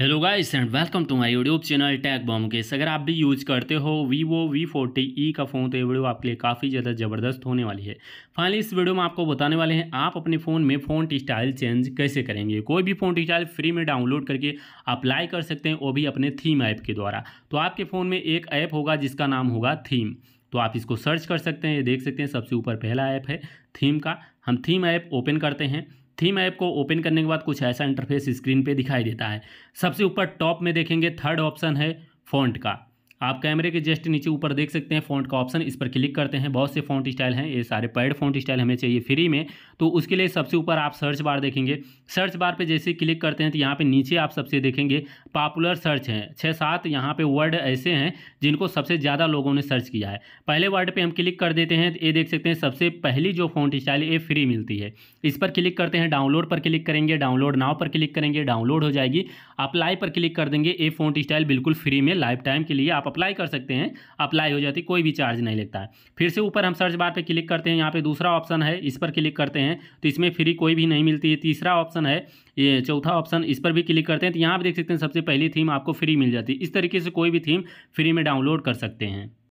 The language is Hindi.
hello guys and welcome to my YouTube channel टैग बॉम केस अगर आप भी यूज करते हो वीवो वी फोर्टी ई का फ़ोन तो ये वीडियो आपके लिए काफ़ी ज़्यादा ज़बरदस्त होने वाली है फाइनली इस वीडियो में आपको बताने वाले हैं आप अपने फ़ोन में फ़ोन स्टाइल चेंज कैसे करेंगे कोई भी फ़ोन स्टाइल फ्री में डाउनलोड करके अप्लाई कर सकते हैं वो भी अपने थीम ऐप के द्वारा तो आपके फ़ोन में एक ऐप होगा जिसका नाम होगा थीम तो आप इसको सर्च कर सकते हैं ये देख सकते हैं सबसे ऊपर पहला ऐप है थीम का हम थीम ऐप ओपन करते हैं थीम ऐप को ओपन करने के बाद कुछ ऐसा इंटरफेस स्क्रीन पे दिखाई देता है सबसे ऊपर टॉप में देखेंगे थर्ड ऑप्शन है फॉन्ट का आप कैमरे के जस्ट नीचे ऊपर देख सकते हैं फ़ॉन्ट का ऑप्शन इस पर क्लिक करते हैं बहुत से फ़ॉन्ट स्टाइल हैं ये सारे पैड फ़ॉन्ट स्टाइल हमें चाहिए फ्री में तो उसके लिए सबसे ऊपर आप सर्च बार देखेंगे सर्च बार पर जैसे क्लिक करते हैं तो यहाँ पर नीचे आप सबसे देखेंगे पॉपुलर सर्च हैं छः सात यहाँ पर वर्ड ऐसे हैं जिनको सबसे ज़्यादा लोगों ने सर्च किया है पहले वर्ड पर हम क्लिक कर देते हैं ये देख सकते हैं सबसे पहली जो फ़ॉन्ट स्टाइल ये फ्री मिलती है इस पर क्लिक करते हैं डाउनलोड पर क्लिक करेंगे डाउनलोड नाव पर क्लिक करेंगे डाउनलोड हो जाएगी अप्लाई पर क्लिक कर देंगे ये फ़ॉन्ट स्टाइल बिल्कुल फ्री में लाइफ टाइम के लिए आप अप्लाई कर सकते हैं अप्लाई हो जाती कोई भी चार्ज नहीं लगता है फिर से ऊपर हम सर्च बार पर क्लिक करते हैं यहाँ पर दूसरा ऑप्शन है इस पर क्लिक करते हैं तो इसमें फ्री कोई भी नहीं मिलती है तीसरा ऑप्शन है ये चौथा ऑप्शन इस पर भी क्लिक करते हैं तो यहाँ पर देख सकते हैं सबसे पहली थीम आपको फ्री मिल जाती है इस तरीके से कोई भी थीम फ्री में डाउनलोड कर सकते हैं